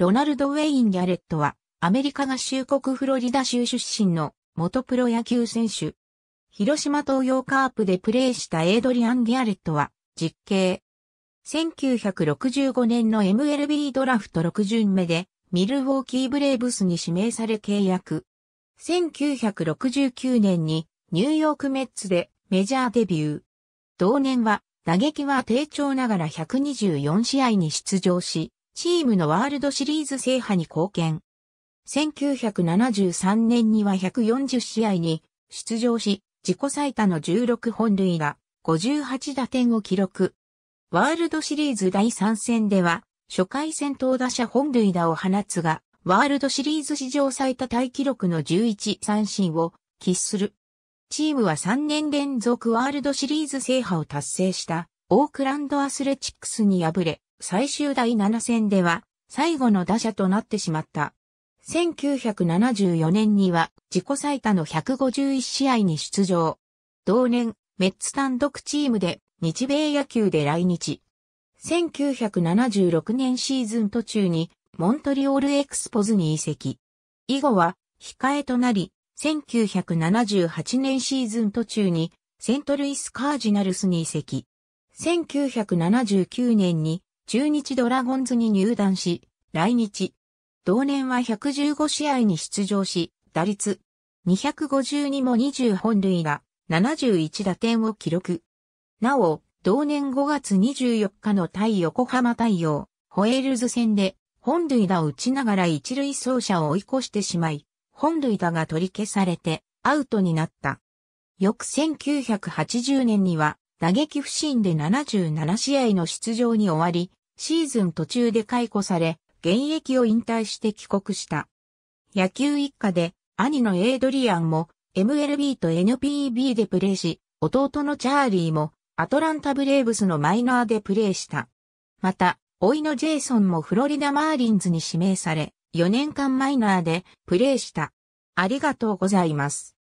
ロナルド・ウェイン・ギャレットは、アメリカ合衆国フロリダ州出身の元プロ野球選手。広島東洋カープでプレーしたエイドリアン・ギャレットは、実刑。1965年の MLB ドラフト6巡目で、ミルウォーキーブレーブスに指名され契約。1969年にニューヨークメッツでメジャーデビュー。同年は打撃は低調ながら124試合に出場し、チームのワールドシリーズ制覇に貢献。1973年には140試合に出場し、自己最多の16本塁打、58打点を記録。ワールドシリーズ第3戦では、初回戦投打者本塁打を放つが、ワールドシリーズ史上最多タイ記録の11三振を喫する。チームは3年連続ワールドシリーズ制覇を達成したオークランドアスレチックスに敗れ、最終第7戦では最後の打者となってしまった。1974年には自己最多の151試合に出場。同年、メッツ単独チームで日米野球で来日。1976年シーズン途中にモントリオールエクスポズに移籍。以後は控えとなり、1978年シーズン途中にセントルイスカージナルスに移籍。1979年に中日ドラゴンズに入団し、来日。同年は115試合に出場し、打率252も20本塁打、71打点を記録。なお、同年5月24日の対横浜対応、ホエールズ戦で、本塁打を打ちながら一塁走者を追い越してしまい、本塁打が取り消されて、アウトになった。翌1980年には、打撃不振で77試合の出場に終わり、シーズン途中で解雇され、現役を引退して帰国した。野球一家で、兄のエイドリアンも MLB と NPB でプレーし、弟のチャーリーもアトランタブレーブスのマイナーでプレーした。また、老いのジェイソンもフロリダマーリンズに指名され、4年間マイナーでプレーした。ありがとうございます。